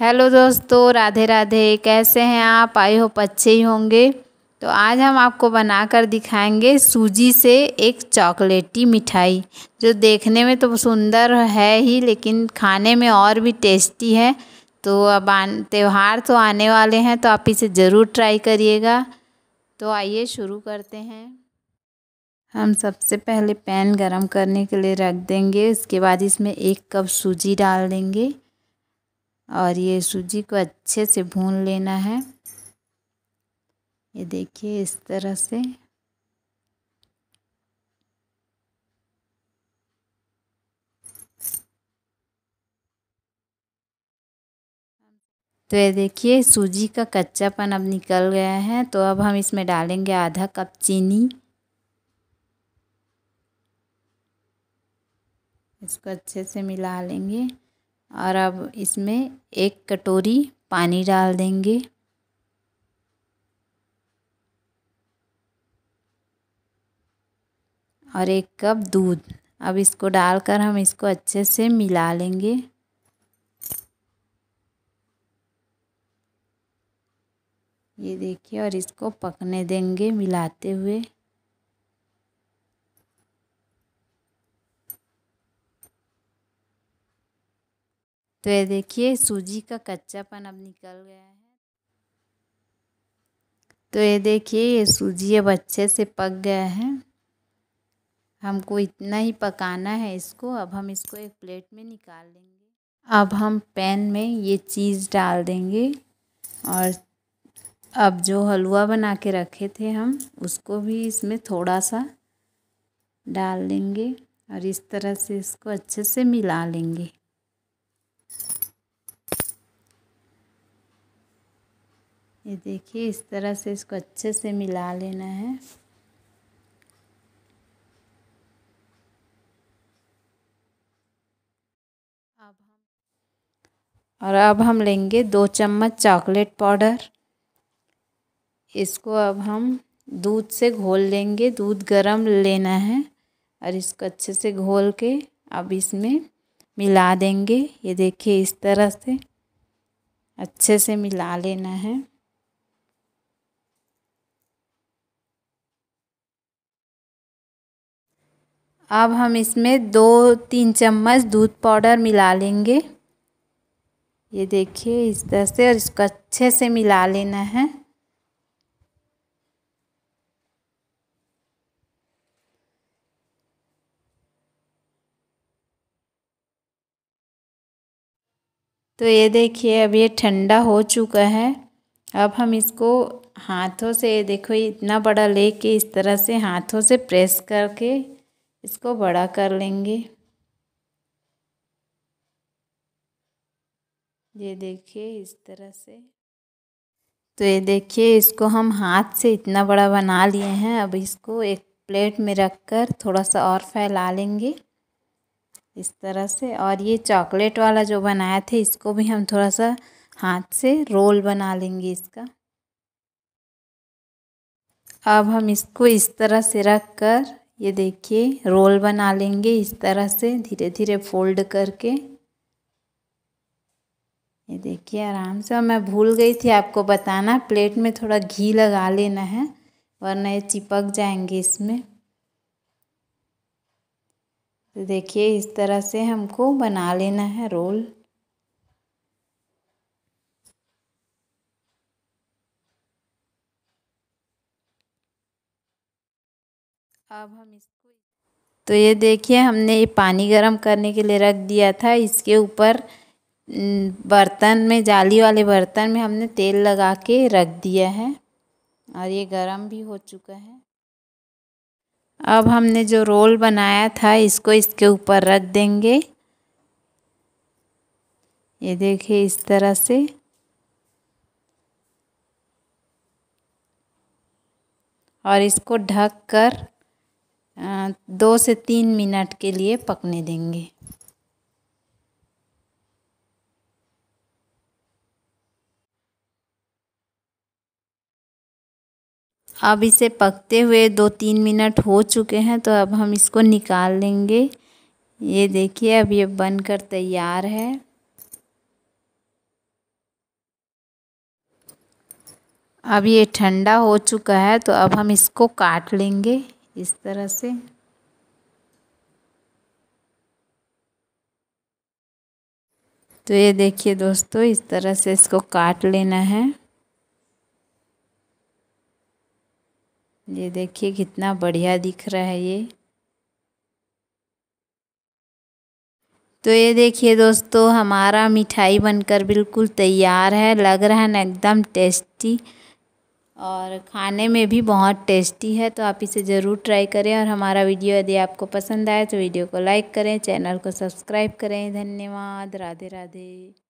hello दोस्तों राधे राधे कैसे हैं आप आई हो अच्छे ही होंगे तो आज हम आपको बनाकर दिखाएंगे सूजी से एक चॉकलेटी मिठाई जो देखने में तो सुंदर है ही लेकिन खाने में और भी टेस्टी है तो अब त्यौहार तो आने वाले हैं तो आप इसे ज़रूर ट्राई करिएगा तो आइए शुरू करते हैं हम सबसे पहले पैन गरम करने के लिए रख देंगे उसके बाद इसमें एक कप सूजी डाल देंगे और ये सूजी को अच्छे से भून लेना है ये देखिए इस तरह से तो ये देखिए सूजी का कच्चापन अब निकल गया है तो अब हम इसमें डालेंगे आधा कप चीनी इसको अच्छे से मिला लेंगे और अब इसमें एक कटोरी पानी डाल देंगे और एक कप दूध अब इसको डालकर हम इसको अच्छे से मिला लेंगे ये देखिए और इसको पकने देंगे मिलाते हुए तो ये देखिए सूजी का कच्चापन अब निकल गया है तो ये देखिए ये सूजी अब अच्छे से पक गया है हमको इतना ही पकाना है इसको अब हम इसको एक प्लेट में निकाल लेंगे अब हम पैन में ये चीज़ डाल देंगे और अब जो हलवा बना के रखे थे हम उसको भी इसमें थोड़ा सा डाल देंगे और इस तरह से इसको अच्छे से मिला लेंगे ये देखिए इस तरह से इसको अच्छे से मिला लेना है और अब हम लेंगे दो चम्मच चॉकलेट पाउडर इसको अब हम दूध से घोल लेंगे दूध गरम लेना है और इसको अच्छे से घोल के अब इसमें मिला देंगे ये देखिए इस तरह से अच्छे से मिला लेना है अब हम इसमें दो तीन चम्मच दूध पाउडर मिला लेंगे ये देखिए इस तरह से और इसको अच्छे से मिला लेना है तो ये देखिए अब ये ठंडा हो चुका है अब हम इसको हाथों से देखो इतना बड़ा लेके इस तरह से हाथों से प्रेस करके इसको बड़ा कर लेंगे ये देखिए इस तरह से तो ये देखिए इसको हम हाथ से इतना बड़ा बना लिए हैं अब इसको एक प्लेट में रखकर थोड़ा सा और फैला लेंगे इस तरह से और ये चॉकलेट वाला जो बनाया थे इसको भी हम थोड़ा सा हाथ से रोल बना लेंगे इसका अब हम इसको इस तरह से रख कर ये देखिए रोल बना लेंगे इस तरह से धीरे धीरे फोल्ड करके ये देखिए आराम से और मैं भूल गई थी आपको बताना प्लेट में थोड़ा घी लगा लेना है वरना ये चिपक जाएंगे इसमें तो देखिए इस तरह से हमको बना लेना है रोल अब हम इसको तो ये देखिए हमने ये पानी गर्म करने के लिए रख दिया था इसके ऊपर बर्तन में जाली वाले बर्तन में हमने तेल लगा के रख दिया है और ये गर्म भी हो चुका है अब हमने जो रोल बनाया था इसको इसके ऊपर रख देंगे ये देखिए इस तरह से और इसको ढक कर दो से तीन मिनट के लिए पकने देंगे अब इसे पकते हुए दो तीन मिनट हो चुके हैं तो अब हम इसको निकाल लेंगे ये देखिए अब ये बनकर तैयार है अब ये ठंडा हो चुका है तो अब हम इसको काट लेंगे इस तरह से तो ये देखिए दोस्तों इस तरह से इसको काट लेना है ये देखिए कितना बढ़िया दिख रहा है ये तो ये देखिए दोस्तों हमारा मिठाई बनकर बिल्कुल तैयार है लग रहा है ना एकदम टेस्टी और खाने में भी बहुत टेस्टी है तो आप इसे ज़रूर ट्राई करें और हमारा वीडियो यदि आपको पसंद आए तो वीडियो को लाइक करें चैनल को सब्सक्राइब करें धन्यवाद राधे राधे